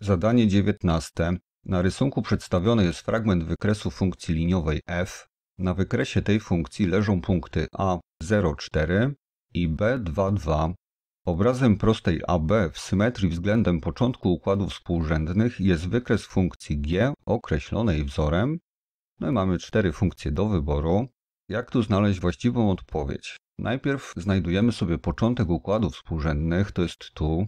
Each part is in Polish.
Zadanie 19. Na rysunku przedstawiony jest fragment wykresu funkcji liniowej f. Na wykresie tej funkcji leżą punkty A04 i B22. Obrazem prostej AB w symetrii względem początku układów współrzędnych jest wykres funkcji g określonej wzorem. No i mamy cztery funkcje do wyboru. Jak tu znaleźć właściwą odpowiedź? Najpierw znajdujemy sobie początek układów współrzędnych, to jest tu,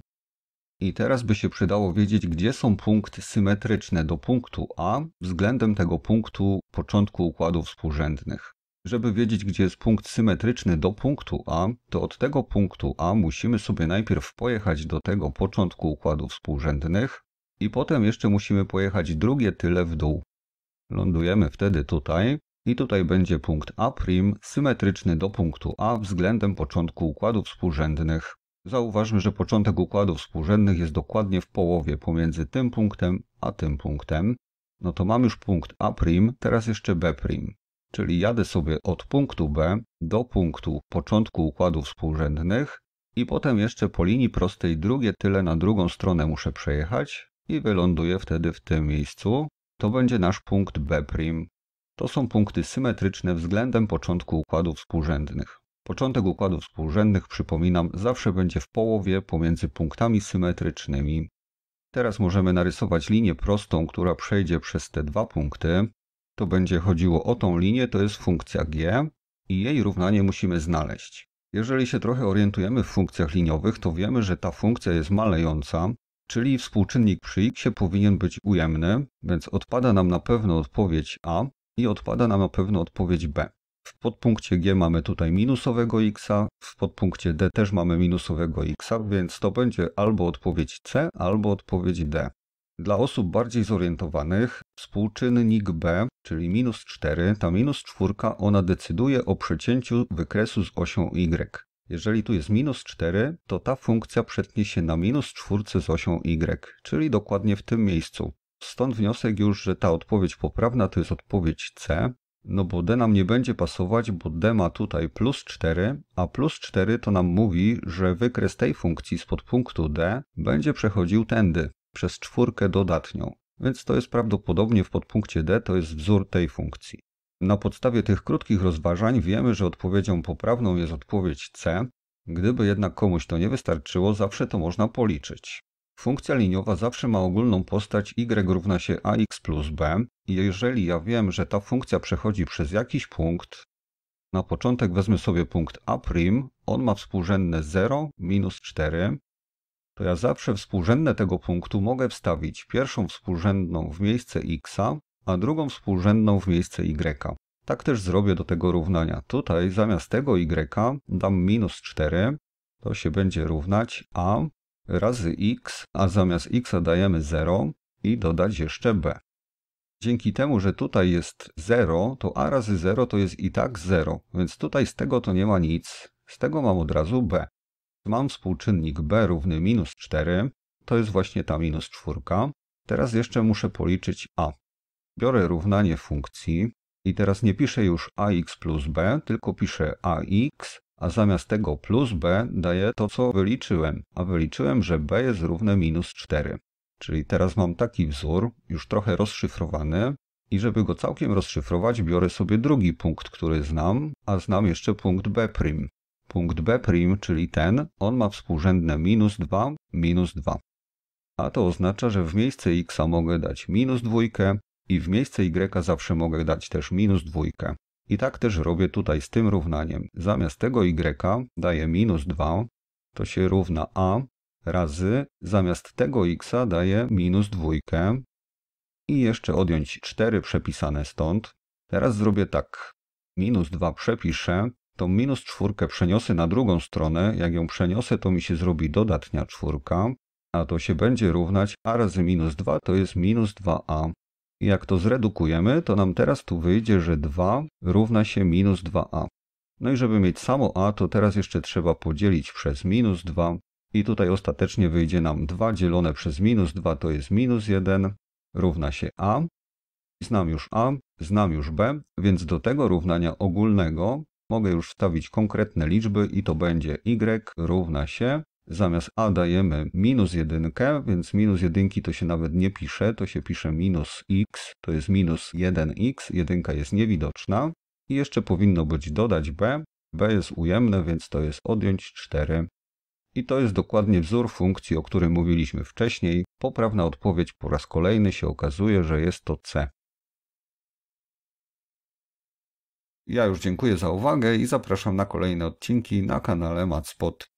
i teraz by się przydało wiedzieć, gdzie są punkty symetryczne do punktu A względem tego punktu początku układów współrzędnych. Żeby wiedzieć, gdzie jest punkt symetryczny do punktu A, to od tego punktu A musimy sobie najpierw pojechać do tego początku układów współrzędnych i potem jeszcze musimy pojechać drugie tyle w dół. Lądujemy wtedy tutaj i tutaj będzie punkt A' symetryczny do punktu A względem początku układów współrzędnych. Zauważmy, że początek układów współrzędnych jest dokładnie w połowie pomiędzy tym punktem a tym punktem. No to mam już punkt A', teraz jeszcze B'. Czyli jadę sobie od punktu B do punktu początku układów współrzędnych i potem jeszcze po linii prostej drugie tyle na drugą stronę muszę przejechać i wyląduję wtedy w tym miejscu. To będzie nasz punkt B'. To są punkty symetryczne względem początku układów współrzędnych. Początek układów współrzędnych, przypominam, zawsze będzie w połowie pomiędzy punktami symetrycznymi. Teraz możemy narysować linię prostą, która przejdzie przez te dwa punkty. To będzie chodziło o tą linię, to jest funkcja g i jej równanie musimy znaleźć. Jeżeli się trochę orientujemy w funkcjach liniowych, to wiemy, że ta funkcja jest malejąca, czyli współczynnik przy x powinien być ujemny, więc odpada nam na pewno odpowiedź a i odpada nam na pewno odpowiedź b. W podpunkcie G mamy tutaj minusowego x, w podpunkcie D też mamy minusowego x, więc to będzie albo odpowiedź C, albo odpowiedź D. Dla osób bardziej zorientowanych współczynnik B, czyli minus 4, ta minus 4, ona decyduje o przecięciu wykresu z osią y. Jeżeli tu jest minus 4, to ta funkcja przetnie się na minus 4 z osią y, czyli dokładnie w tym miejscu. Stąd wniosek już, że ta odpowiedź poprawna to jest odpowiedź C, no bo D nam nie będzie pasować, bo D ma tutaj plus 4, a plus 4 to nam mówi, że wykres tej funkcji spod punktu D będzie przechodził tędy, przez czwórkę dodatnią. Więc to jest prawdopodobnie w podpunkcie D to jest wzór tej funkcji. Na podstawie tych krótkich rozważań wiemy, że odpowiedzią poprawną jest odpowiedź C. Gdyby jednak komuś to nie wystarczyło, zawsze to można policzyć. Funkcja liniowa zawsze ma ogólną postać y równa się ax plus b. Jeżeli ja wiem, że ta funkcja przechodzi przez jakiś punkt, na początek wezmę sobie punkt a', on ma współrzędne 0, minus 4, to ja zawsze współrzędne tego punktu mogę wstawić pierwszą współrzędną w miejsce x, a drugą współrzędną w miejsce y. Tak też zrobię do tego równania. Tutaj zamiast tego y dam minus 4, to się będzie równać a razy x, a zamiast x dajemy 0 i dodać jeszcze b. Dzięki temu, że tutaj jest 0, to a razy 0 to jest i tak 0, więc tutaj z tego to nie ma nic, z tego mam od razu b. Mam współczynnik b równy minus 4, to jest właśnie ta minus 4. Teraz jeszcze muszę policzyć a. Biorę równanie funkcji i teraz nie piszę już ax plus b, tylko piszę ax a zamiast tego plus b daje to, co wyliczyłem, a wyliczyłem, że b jest równe minus 4. Czyli teraz mam taki wzór, już trochę rozszyfrowany, i żeby go całkiem rozszyfrować, biorę sobie drugi punkt, który znam, a znam jeszcze punkt b'. Punkt b', czyli ten, on ma współrzędne minus 2, minus 2. A to oznacza, że w miejsce x mogę dać minus dwójkę i w miejsce y zawsze mogę dać też minus dwójkę. I tak też robię tutaj z tym równaniem. Zamiast tego y daję minus 2, to się równa a razy, zamiast tego x daję minus 2 i jeszcze odjąć 4 przepisane stąd. Teraz zrobię tak. Minus 2 przepiszę, tą minus 4 przeniosę na drugą stronę. Jak ją przeniosę, to mi się zrobi dodatnia czwórka, a to się będzie równać a razy minus 2 to jest minus 2a jak to zredukujemy, to nam teraz tu wyjdzie, że 2 równa się minus 2a. No i żeby mieć samo a, to teraz jeszcze trzeba podzielić przez minus 2 i tutaj ostatecznie wyjdzie nam 2 dzielone przez minus 2 to jest minus 1 równa się a. Znam już a, znam już b, więc do tego równania ogólnego mogę już wstawić konkretne liczby i to będzie y równa się zamiast a dajemy minus jedynkę, więc minus jedynki to się nawet nie pisze, to się pisze minus x, to jest minus 1x, jedynka jest niewidoczna. I jeszcze powinno być dodać b, b jest ujemne, więc to jest odjąć 4. I to jest dokładnie wzór funkcji, o której mówiliśmy wcześniej. Poprawna odpowiedź po raz kolejny się okazuje, że jest to c. Ja już dziękuję za uwagę i zapraszam na kolejne odcinki na kanale Matspot.